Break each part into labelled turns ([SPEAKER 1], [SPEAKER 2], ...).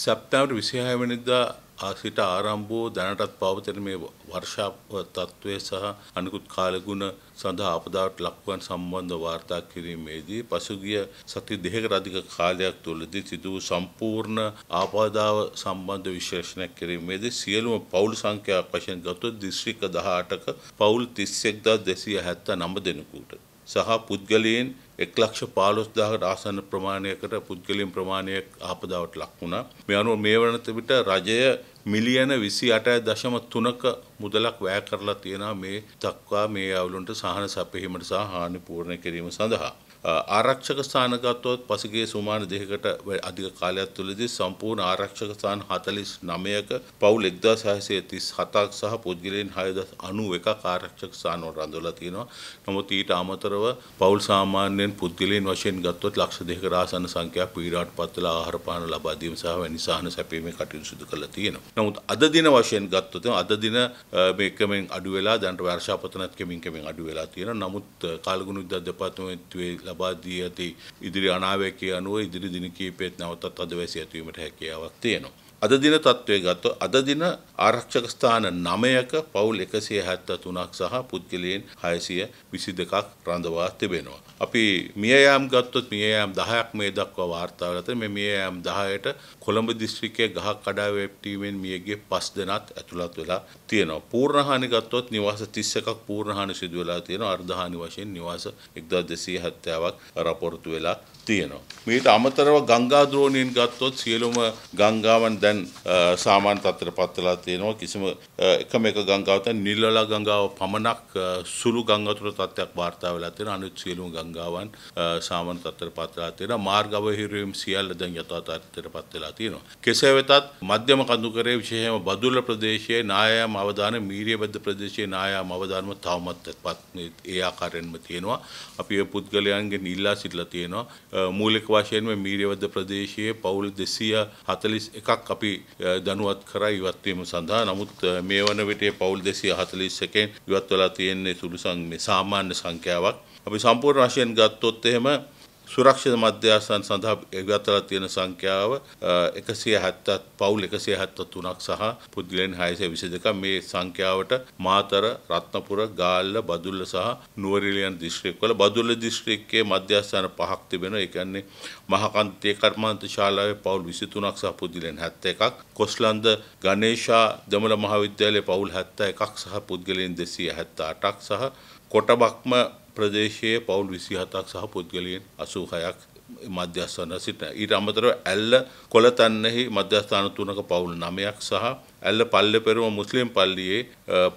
[SPEAKER 1] සැප්තැම්බර් 26 වෙනිදා සිට ආරම්භ වූ දැනටත් පවතින මේ වර්ෂාව තත්ත්වය සහ අනිකුත් කාලගුණ සඳහා අපදාවට ලක්වන් සම්බන්ධ වාර්තා කිරීමේදී පසුගිය සති දෙකකට අධික කාලයක් තුළදී සිදු වූ සම්පූර්ණ ආපදාව සම්බන්ධ විශ්ලේෂණයක් කිරීමේදී සියලුම පවුල් සංඛ්‍යාවක් වශයෙන් ගතොත් දිස්ත්‍රික්ක 18ක පවුල් 31279 දෙනෙකුට සහ පුද්ගලයන් 1,15,000කට ආසන්න ප්‍රමාණයකට පුද්ගලයන් ප්‍රමාණයක් ආපදාවට ලක් වුණා. මේ අනුව මේ වන විට රජය මිලියන 28.3ක මුදලක් වැය කරලා තියෙනවා මේ දක්වා මේ අවුලන්ට සහන සපයීමට සහ හානි පූර්ණ කිරීම සඳහා. ආරක්ෂක ස්ථාන ගත්තොත් පසුගිය සුමාන දෙකකට අධික කාලයක් තුළදී සම්පූර්ණ ආරක්ෂක ස්ථාන 49ක පවුල් 1637ක් සහ පුද්ගලයන් 691ක් ආරක්ෂක ස්ථාන වල රඳවලා තියෙනවා. නමුත් ඊට අමතරව පවුල් සාමාන්‍යයෙන් පුද්ගලයන් වශයෙන් ගත්තොත් ලක්ෂ දෙකක ආසන්න සංඛ්‍යාවක් පීඩාවටපත් වෙලා ආහාර පාන ලබා දීම සහ වැනි සාහන සැපීමේ කටයුතු සිදු කරලා තියෙනවා. නමුත් අද දින වශයෙන් ගත්තොත් අද දින මේකමෙන් අඩු වෙලා දැනට වර්ෂාපතනත් කමින් කමින් අඩු වෙලා තියෙනවා. නමුත් කාලගුණ විද්‍යා දෙපාර්තමේන්තුවේ ලබාදී ඇති ඉදිරි අනාවැකේ අනුව ඉදිරි දින කීපෙත් නැවතත් අදවැසි ඇතිවීමට හැකියාවක් තියෙනවා. අද දින තත්ත්වය ගත්තොත් අද දින ආරක්ෂක ස්ථාන 9ක පවුල් 173ක් සහ පුද්ගලයන් 622ක් රඳවා තිබෙනවා. අපි මියයම් ගත්තොත් මියයම් 10ක් මේ දක්වා වාර්තා වෙලා තියෙනවා. මේ මියයම් 10ට කොළඹ දිස්ත්‍රික්කයේ ගහක් කඩාවේ පිටීමෙන් මියගේ 5 දෙනාත් ඇතුළත් වෙලා තියෙනවා. පූර්ණ හානි ගත්තොත් නිවාස 31ක් පූර්ණ හානි සිදු වෙලා තියෙනවා. අර්ධ හානි වශයෙන් නිවාස 1270ක් රපෝර්තු වෙලා තියෙනවා. මේට අමතරව ගංගා ද්‍රෝණීන් ගත්තොත් සියලුම ගංගාවන් දැන් සාමාන්‍ය තත්ත්වයටපත් වෙලා තියෙනවා කිසිම එකම එක ගංගාවක් දැන් නිල්වලා ගංගාව පමණක් සුළු ගංගාතුර තත්ත්වයක් වාර්තා වෙලා තියෙන අනිත් සියලුම ගංගාවන් සාමාන්‍ය තත්ත්වයටපත් වෙලා තියෙනවා මාර්ග අවහිරවීම සියල්ල දැන් යථා තත්ත්වයටපත් වෙලා තියෙනවා කෙසේ වෙතත් මධ්‍යම කඳුකරයේ විශේෂයෙන්ම බදුල්ල ප්‍රදේශයේ නායාම අවදාන මීරියබද්ද ප්‍රදේශයේ නායාම අවදානම තවමත් ඒ ආකාරයෙන්ම තියෙනවා අපි ඒ පුද්ගලයන්ගෙන් ඉල්ලා සිටලා තියෙනවා මූලික වශයෙන්ම මීරියබද්ද ප්‍රදේශයේ පවුල් 241ක් අපි දැනුවත් කරා ඉවත්වීම සඳහා නමුත් මේ වන විටේ පවුල් 241කින් ඉවත් වෙලා තියෙන්නේ සුළු සං මේ සාමාන්‍ය සංඛ්‍යාවක් අපි සම්පූර්ණ වශයෙන් ගත්තොත් එහෙම සුරක්ෂිත මධ්‍යස්ථාන සඳහා එගත්ලා තියෙන සංඛ්‍යාව 170 පවුල් 173ක් සහ පුද්ගලයන් 622ක් මේ සංඛ්‍යාවට මාතර රත්නපුර ගාල්ල බදුල්ල සහ නුවරඑළියන දිස්ත්‍රික්කවල බදුල්ල දිස්ත්‍රික්කයේ මධ්‍යස්ථාන පහක් තිබෙනවා ඒ කියන්නේ මහකන්තේ කර්මාන්ත ශාලාවේ පවුල් 23ක් සහ පුද්ගලයන් 71ක් කොස්ලන්ද ගණේෂා දමල මහාවිද්‍යාලයේ පවුල් 71ක් සහ පුද්ගලයන් 278ක් සහ කොටබක්ම ප්‍රදේශයේ පවුල් 27ක් සහ පුද්ගලයන් 86ක් මධ්‍යස්ථාන සිටින. ඊට අමතරව ඇල්ල කොළතන්නෙහි මධ්‍යස්ථාන තුනක පවුල් 9ක් සහ ඇල්ල පල්ලෙ පෙරම මුස්ලිම් පල්ලියේ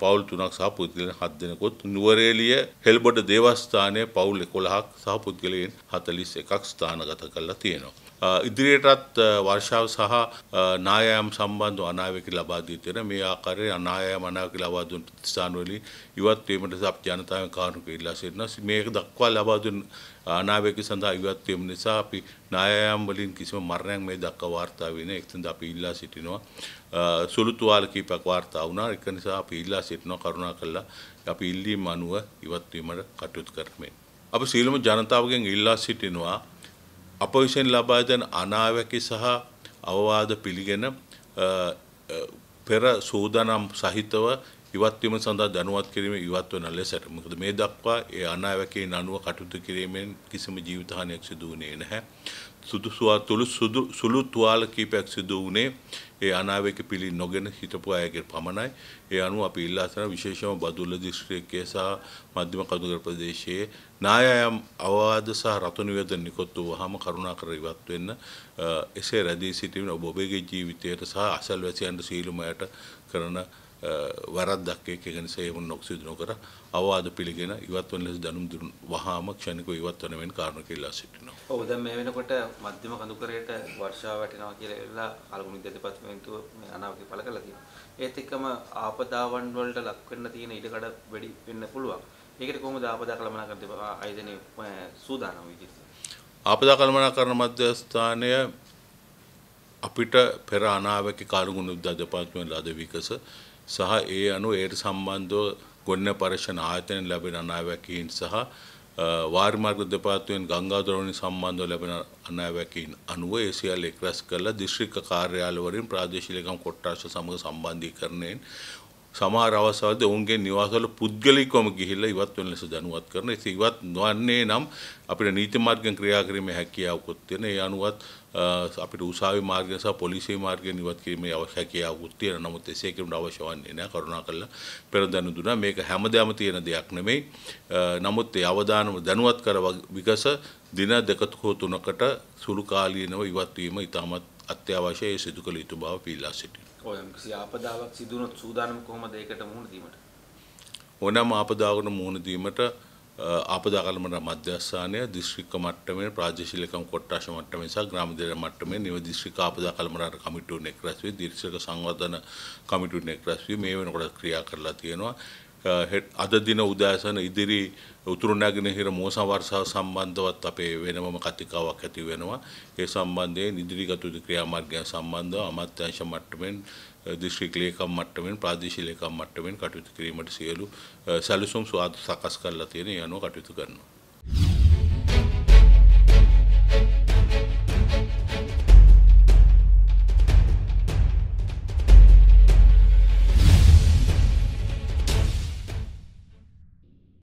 [SPEAKER 1] පවුල් තුනක් සහ පුද්ගලයන් හත් දෙනෙකුත් නුවරේලිය හෙල්බොඩ දේවස්ථානයේ පවුල් 11ක් සහ පුද්ගලයන් 41ක් ස්ථානගත කරලා තියෙනවා. ඉදිරියටත් වර්ෂාව සහ නායම් සම්බන්ධ අනාවැකි ලබා දී තියෙන මේ ආකාරයේ අනායම් අනාවැකි ලබා දුන් ස්ථානවලින් ඉවත් වීමට අප ජනතාවෙන් කාරුණික ඉල්ලා සිටිනවා. මේක දක්වා ලබා දුන් අනාවැකි සඳහා ඉවත් වීම නිසා අපි නායම් වලින් කිසිම මරණයක් මේ දක්වා වාර්තා වෙන්නේ නැහැ. ඒ හින්දා අපි ඉල්ලා සිටිනවා. සුළු තුවාල කීපයක් වාර්තා වුණා. ඒක නිසා අපි ඉල්ලා සිටිනවා කරුණා කළා අපි ඉල්ලීම් අනුව ඉවත් වීමට කටයුතු කරමින්. අප සීලම ජනතාවගෙන් ඉල්ලා සිටිනවා අප විසින් ලබා දෙන අනාවැකි සහ අවවාද පිළිගෙන පෙර සූදානම් සහිතව ඉවත් වීම සඳහා දැනුවත් කිරීම ඉවත් වන ලෙසට මොකද මේ දක්වා ඒ අනාවැකීන් අනුව කටයුතු කිරීමෙන් කිසිම ජීවිත හානියක් සිදු වුණේ නැහැ. සුදුසුවතුළු සුදු සුළු තුවාල කීපයක් සිදු වුණේ ඒ අනාවේක පිළි නොගෙන හිටපු අයගේ පමණයි. ඒ අනුව අපි ඉල්ලා සිටින විශේෂම බදුල්ල දිස්ත්‍රික්කයේ සහ මධ්‍යම කඳුකර ප්‍රදේශයේ නායයම් අවවාද සහ රතු නිවේදන නිකුත් වූවාම කරුණාකර ඉවත් වෙන්න. එසේ රැඳී සිටීම ඔබ ඔබේ ජීවිතයට සහ අසල්වැසියන්ට සීලුමයට කරන වරද්දක් එක්ක ඒ නිසා ඒව නොක්සිදු නොකර අවවාද පිළිගෙන ඉවත් වන ලෙස දැනුම් දුන් වහාම ක්ෂණිකව ඉවත් වන වෙන කාරණා කියලා සිටිනවා. ඔව් දැන් මේ වෙනකොට මධ්‍යම කඳුකරයට වර්ෂාව වැටෙනවා කියලා එල්ලා කල්ගුණ දෙපාර්තමේන්තුව මේ අනාවකේ පළ කරලා තියෙනවා. ඒත් එක්කම ආපදාවන් වලට ලක් වෙන්න තියෙන ඉඩකඩ වැඩි වෙන්න පුළුවන්. ඒකට කොහොමද ආපදා කළමනාකරණ දෙපාර්තමේන්තුව ආයතනයේ සූදානම් වෙන්නේ? ආපදා කළමනාකරණ මධ්‍යස්ථානය අපිට පෙර අනාවැකි කාලගුණ යුද්ධ අධිපාර්තමේන්තුවෙන් ලද විකස සහ ඒ අනුව ඒට සම්බන්ධව ගොන්න පරීක්ෂණ ආයතනයෙන් ලැබෙන අනාවැකීන් සහ වාරිමාර්ග දෙපාර්තමේන්තුවෙන් ගංගා දොරණින් සම්බන්ධව ලැබෙන අනාවැකීන් අනුව ඒ සියල්ල එක්රැස් කරලා දිස්ත්‍රික්ක කාර්යාලවලින් ප්‍රාදේශීය ලේකම් කොට්ටාශ සමග සම්බන්ධීකරණයෙන් සමහර අවස්ථාවලදී ඔවුන්ගේ නිවාසවල පුද්ගලිකවම ගිහිල්ලා ඉවත් වෙන ලෙස දැනුවත් කරන. ඒ ඉවත් නොවන්නේ නම් අපිට නීති මාර්ගෙන් ක්‍රියා කිරීමේ හැකියාවකුත් තියෙන. ඒ අනුවත් අපිට උසාවි මාර්ගය සහ පොලිසිය මාර්ගයෙන් ඉවත් කිරීමේ අවශ්‍යතාවකුත් තියෙන. නමුත් එසේ කිරීමට අවශ්‍ය වන්නේ නැහැ. කරුණාකරලා පෙර දැනුම් දුන්නා. මේක හැමදාම තියෙන දෙයක් නෙමෙයි. නමුත් ඒ අවධානම දැනුවත් කර විගස දින දෙක තුනකට සුළු කාලීනව ඉවත් වීම ඉතාමත් අත්‍යවශ්‍යයි. ඒ සිදු කළ යුතු බව පීලා සිටිනවා. ඔයම් කිසි ආපදාවක් සිදු වුණොත් සූදානම් කොහොමද ඒකට මුහුණ දීමට? ඕනෑම ආපදාවකට මුහුණ දීමට ආපදා කළමන මධ්‍යස්ථානය දිස්ත්‍රික්ක මට්ටමේ ප්‍රාදේශීයකම් කොට්ටාශ මට්ටමේ සහ ග්‍රාමීය මට්ටමේ නිව දිස්ත්‍රික්ක ආපදා කළමනාට කමිටුවෙන් එක්රැස් වී දිස්ත්‍රික්ක සංවර්ධන කමිටුවෙන් එක්රැස් වී මේ වෙනකොට ක්‍රියා කරලා තියෙනවා. අද දින උදෑසන ඉදිරි උතුරු නැගෙනහිර මෝසම් වර්ෂාව සම්බන්ධවත් අපේ වෙනමම කතිකාවක් ඇති වෙනවා. ඒ සම්බන්ධයෙන් ඉදිරිගත යුතු ක්‍රියාමාර්ගයන් සම්බන්ධව අමාත්‍යාංශ මට්ටමින් දිස්ත්‍රික් ලේකම් මට්ටමින් ප්‍රාදේශීය ලේකම් මට්ටමින් කටයුතු කිරීමට සියලු සැලසුම් සුවාද සකස් කරලා තියෙන යනුව කටයුතු කරනවා.